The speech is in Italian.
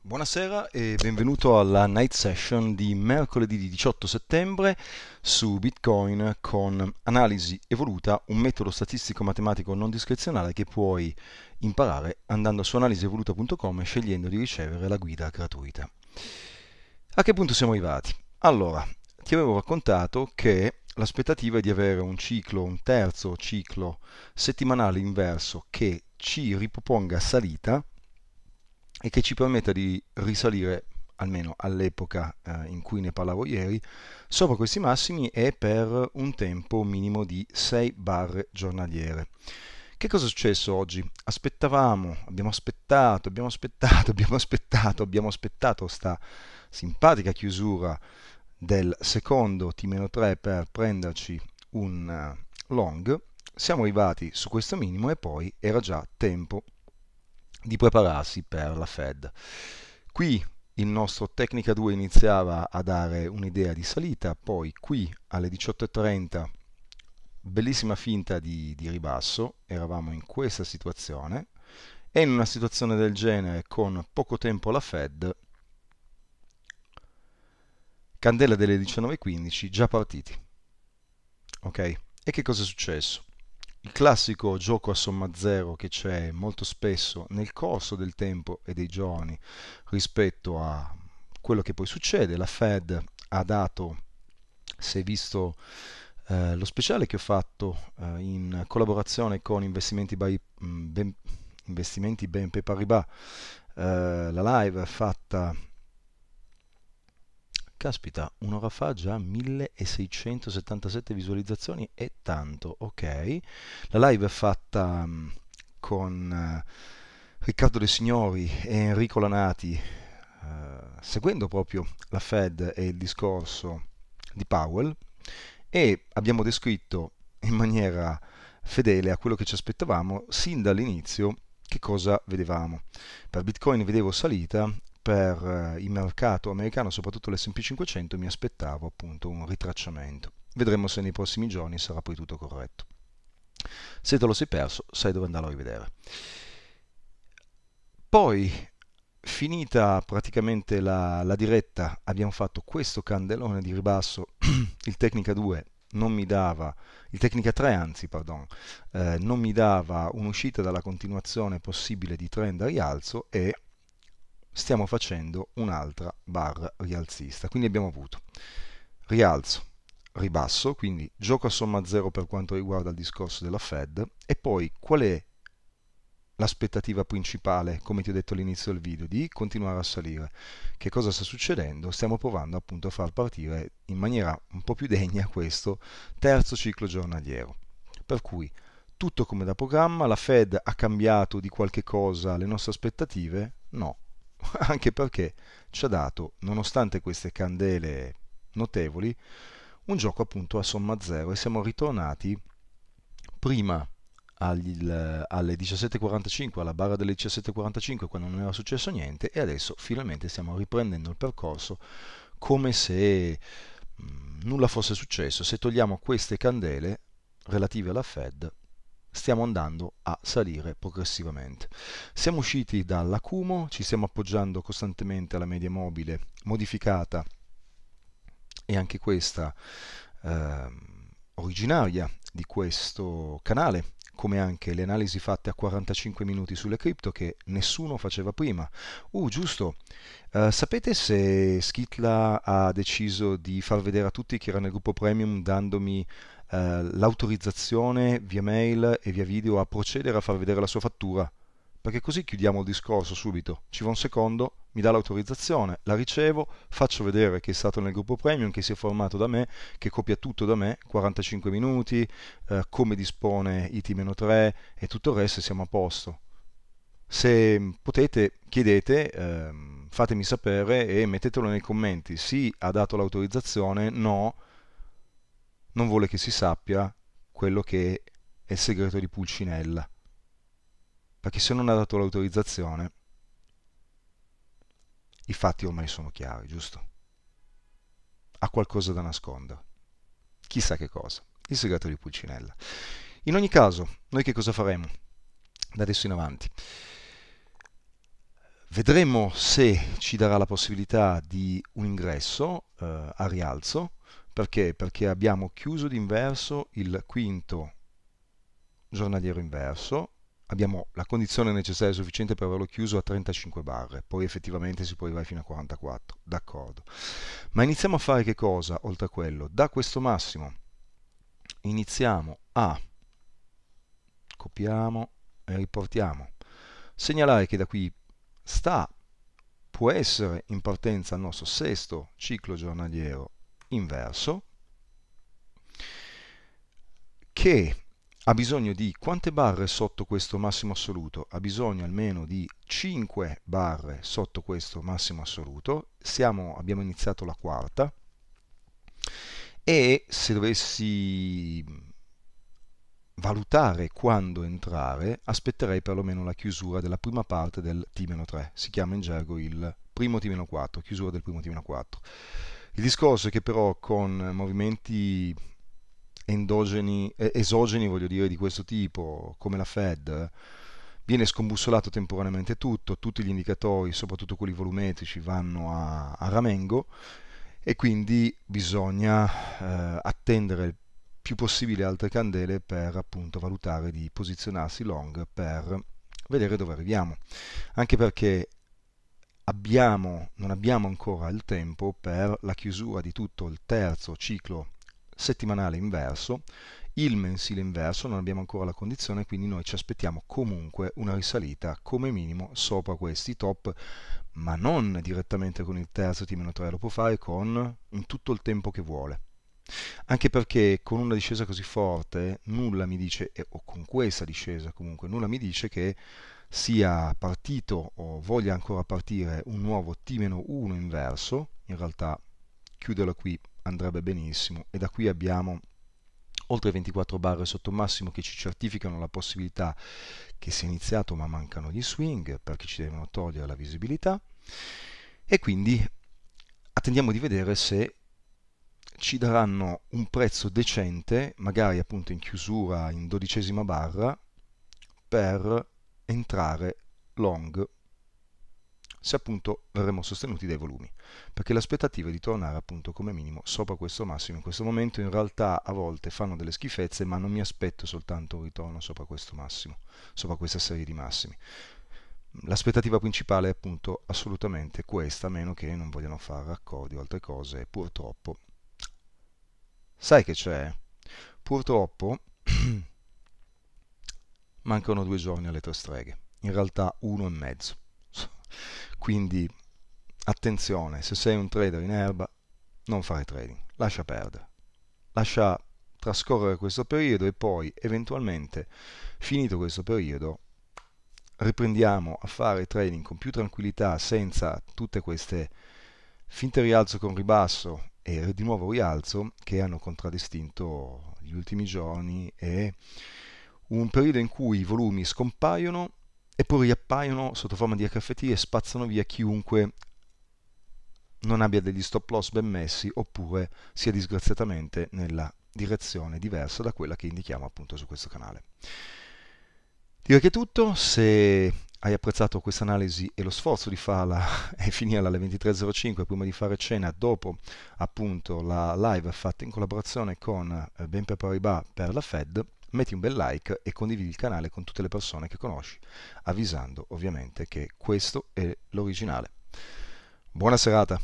Buonasera e benvenuto alla night session di mercoledì 18 settembre su Bitcoin con analisi evoluta, un metodo statistico matematico non discrezionale che puoi imparare andando su analisievoluta.com e scegliendo di ricevere la guida gratuita. A che punto siamo arrivati? Allora, ti avevo raccontato che l'aspettativa è di avere un ciclo, un terzo ciclo settimanale inverso che ci riproponga salita e che ci permetta di risalire almeno all'epoca eh, in cui ne parlavo ieri, sopra questi massimi e per un tempo minimo di 6 barre giornaliere. Che cosa è successo oggi? Aspettavamo, abbiamo aspettato, abbiamo aspettato, abbiamo aspettato, abbiamo aspettato sta simpatica chiusura del secondo T-3 per prenderci un eh, long. Siamo arrivati su questo minimo e poi era già tempo di prepararsi per la Fed. Qui il nostro Tecnica 2 iniziava a dare un'idea di salita, poi qui alle 18.30 bellissima finta di, di, ribasso, eravamo in questa situazione e in una situazione del genere con poco tempo la Fed, candela delle 19.15 già partiti. Ok? E che cosa è successo? Il classico gioco a somma zero che c'è molto spesso nel corso del tempo e dei giorni rispetto a quello che poi succede, la Fed ha dato, se visto eh, lo speciale che ho fatto eh, in collaborazione con Investimenti, by, mm, ben, investimenti BNP Paribas, eh, la live fatta Caspita, un'ora fa già 1677 visualizzazioni e tanto, ok. La live è fatta mm, con eh, Riccardo De Signori e Enrico Lanati, eh, seguendo proprio la Fed e il discorso di Powell e abbiamo descritto in maniera fedele a quello che ci aspettavamo sin dall'inizio che cosa vedevamo. Per Bitcoin vedevo salita per eh, il mercato americano, soprattutto l'SP 500, mi aspettavo appunto un ritracciamento. Vedremo se nei prossimi giorni sarà poi tutto corretto. Se te lo sei perso, sai dove andarlo a rivedere. Poi, finita praticamente la, la diretta, abbiamo fatto questo candelone di ribasso, il Tecnica 2 non mi dava, il Tecnica 3 anzi, pardon, eh, non mi dava un'uscita dalla continuazione possibile di trend a rialzo e stiamo facendo un'altra barra rialzista. Quindi abbiamo avuto rialzo, ribasso, quindi gioco a somma zero per quanto riguarda il discorso della Fed e poi qual è l'aspettativa principale, come ti ho detto all'inizio del video, di continuare a salire. Che cosa sta succedendo? Stiamo provando appunto a far partire in maniera un po' più degna questo terzo ciclo giornaliero. Per cui tutto come da programma, la Fed ha cambiato di qualche cosa le nostre aspettative? No, anche perché ci ha dato, nonostante queste candele notevoli, un gioco appunto a somma zero e siamo ritornati prima alle 17.45, alla barra delle 17.45 quando non era successo niente e adesso finalmente stiamo riprendendo il percorso come se mm, nulla fosse successo. Se togliamo queste candele relative alla Fed stiamo andando a salire progressivamente. Siamo usciti dall'acumo, ci stiamo appoggiando costantemente alla media mobile modificata e anche questa eh, originaria di questo canale come anche le analisi fatte a 45 minuti sulle cripto che nessuno faceva prima. Uh, giusto, uh, sapete se Skitla ha deciso di far vedere a tutti che era nel gruppo premium dandomi eh, l'autorizzazione via mail e via video a procedere a far vedere la sua fattura, perché così chiudiamo il discorso subito. Ci va un secondo, mi dà l'autorizzazione, la ricevo, faccio vedere che è stato nel gruppo premium, che si è formato da me, che copia tutto da me, 45 minuti, eh, come dispone IT-3 e tutto il resto e siamo a posto. Se potete, chiedete, eh, fatemi sapere e mettetelo nei commenti. Sì, ha dato l'autorizzazione, no, non vuole che si sappia quello che è il segreto di Pulcinella, perché se non ha dato l'autorizzazione, i fatti ormai sono chiari, giusto? Ha qualcosa da nascondere. Chissà che cosa. Il segreto di Pulcinella. In ogni caso, noi che cosa faremo da adesso in avanti? Vedremo se ci darà la possibilità di un ingresso eh, a rialzo perché? Perché abbiamo chiuso d'inverso il quinto giornaliero inverso, abbiamo la condizione necessaria e sufficiente per averlo chiuso a 35 barre, poi effettivamente si può arrivare fino a 44, d'accordo. Ma iniziamo a fare che cosa oltre a quello? Da questo massimo iniziamo a copiamo e riportiamo. Segnalare che da qui sta, può essere in partenza il nostro sesto ciclo giornaliero inverso che ha bisogno di quante barre sotto questo massimo assoluto? Ha bisogno almeno di 5 barre sotto questo massimo assoluto. Siamo, abbiamo iniziato la quarta e se dovessi valutare quando entrare, aspetterei perlomeno la chiusura della prima parte del T-3, si chiama in gergo il primo T-4, chiusura del primo T-4. Il discorso è che però con movimenti endogeni, esogeni, voglio dire, di questo tipo, come la Fed, viene scombussolato temporaneamente tutto, tutti gli indicatori, soprattutto quelli volumetrici, vanno a, a ramengo e quindi bisogna eh, attendere il più possibile altre candele per appunto valutare di posizionarsi long per vedere dove arriviamo. Anche perché abbiamo, non abbiamo ancora il tempo per la chiusura di tutto il terzo ciclo settimanale inverso, il mensile inverso, non abbiamo ancora la condizione, quindi noi ci aspettiamo comunque una risalita come minimo sopra questi top, ma non direttamente con il terzo T-3, lo può fare con in tutto il tempo che vuole. Anche perché con una discesa così forte nulla mi dice, o con questa discesa comunque, nulla mi dice che sia partito o voglia ancora partire un nuovo T-1 inverso, in realtà chiuderlo qui andrebbe benissimo e da qui abbiamo oltre 24 barre sotto massimo che ci certificano la possibilità che sia iniziato ma mancano gli swing perché ci devono togliere la visibilità e quindi attendiamo di vedere se ci daranno un prezzo decente magari appunto in chiusura in dodicesima barra per entrare long se appunto verremo sostenuti dai volumi, perché l'aspettativa è di tornare appunto come minimo sopra questo massimo in questo momento in realtà a volte fanno delle schifezze, ma non mi aspetto soltanto un ritorno sopra questo massimo, sopra questa serie di massimi. L'aspettativa principale è appunto assolutamente questa, a meno che non vogliano fare raccordi o altre cose, purtroppo. Sai che c'è? Purtroppo mancano due giorni alle tre streghe, in realtà uno e mezzo. Quindi attenzione, se sei un trader in erba, non fare trading, lascia perdere, lascia trascorrere questo periodo e poi eventualmente, finito questo periodo, riprendiamo a fare trading con più tranquillità senza tutte queste finte rialzo con ribasso e di nuovo rialzo che hanno contraddistinto gli ultimi giorni e un periodo in cui i volumi scompaiono e poi riappaiono sotto forma di HFT e spazzano via chiunque non abbia degli stop loss ben messi oppure sia disgraziatamente nella direzione diversa da quella che indichiamo appunto su questo canale. Direi che è tutto, se hai apprezzato questa analisi e lo sforzo di farla e finirla alle 23.05 prima di fare cena dopo appunto la live fatta in collaborazione con eh, Ben Paribas per la Fed, metti un bel like e condividi il canale con tutte le persone che conosci, avvisando ovviamente che questo è l'originale. Buona serata!